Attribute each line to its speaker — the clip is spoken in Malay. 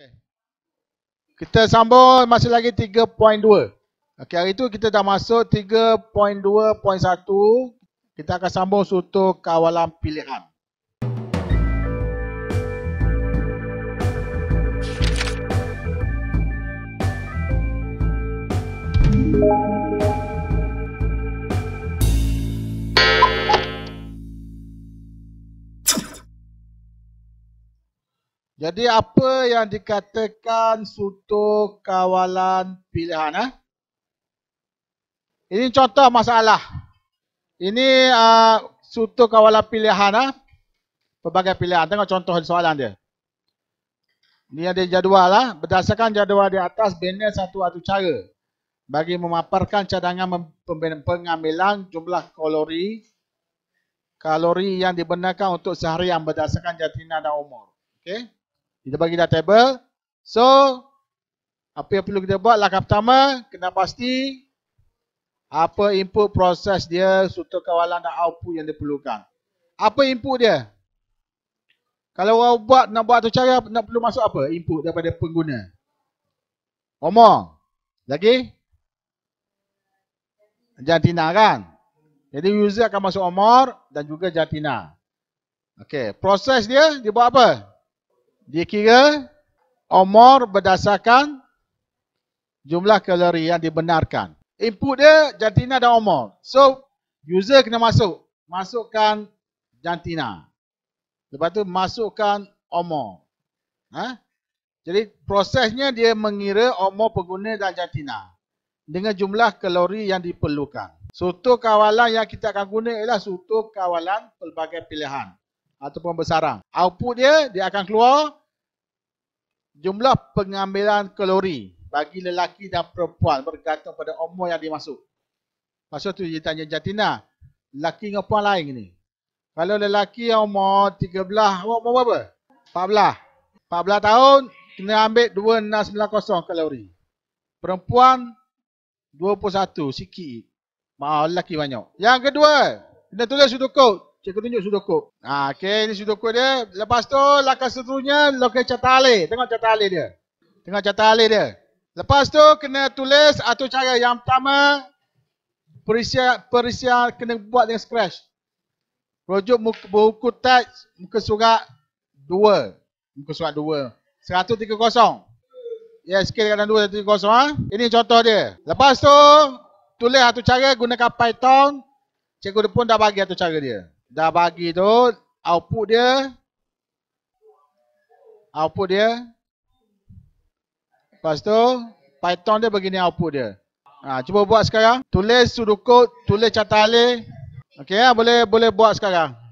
Speaker 1: Okay. Kita sambung masih lagi 3.2. Okey, hari itu kita dah masuk 3.2.1. Kita akan sambung untuk kawalan pilihan. Thank you. Jadi apa yang dikatakan suatu kawalan pilihan? Eh? Ini contoh masalah. Ini uh, ah, suto kawalan pilihan. Eh? Pelbagai pilihan. Tengok contoh soalan dia. Ini ada jadual. Lah. Berdasarkan jadual di atas, benda satu atau cara. Bagi memaparkan cadangan pengambilan jumlah kalori kalori yang dibenarkan untuk sehari yang berdasarkan jantina dan umur. Okay. Kita bagi dah table. So, apa yang perlu kita buat? Langkah pertama, kena pasti apa input proses dia, serta kawalan dan output yang diperlukan. Apa input dia? Kalau orang buat, nak buat atau cara, nak perlu masuk apa? Input daripada pengguna. Omong. Lagi? Jantina kan? Jadi user akan masuk omor dan juga jantina. Okey, proses dia, dia buat apa? dikira umur berdasarkan jumlah kalori yang dibenarkan. Input dia jantina dan umur. So, user kena masuk. Masukkan jantina. Lepas tu masukkan umur. Ha? Jadi prosesnya dia mengira umur pengguna dan jantina. Dengan jumlah kalori yang diperlukan. Sutur kawalan yang kita akan guna ialah sutur kawalan pelbagai pilihan. Ataupun bersarang. Output dia, dia akan keluar jumlah pengambilan kalori bagi lelaki dan perempuan bergantung pada umur yang dimasuk. Pasal tu dia tanya Jatina, lelaki dengan perempuan lain ni. Kalau lelaki yang umur 13, awak umur berapa? 14. 14 tahun, kena ambil 2690 kalori. Perempuan, 21 sikit. Maaf, lelaki banyak. Yang kedua, kena tulis sudut kod. Cik tunjuk sudoku. Ha, okay, ini sudoku dia. Lepas tu, langkah seterusnya, lokasi catat alih. Tengok catat alih dia. Tengok catat alih dia. Lepas tu, kena tulis atau cara yang pertama, perisian, perisian kena buat dengan scratch. Rujuk muka, buku teks, muka surat 2. Muka surat 2. 130. Ya, yes, sikit dekat dalam 2, tiga kosong. Ha? Ini contoh dia. Lepas tu, tulis satu cara gunakan Python. Cikgu pun dah bagi satu cara dia dah bagi tu output dia output dia lepas tu python dia begini output dia ha, cuba buat sekarang tulis sudoku tulis catalih okey ya? boleh boleh buat sekarang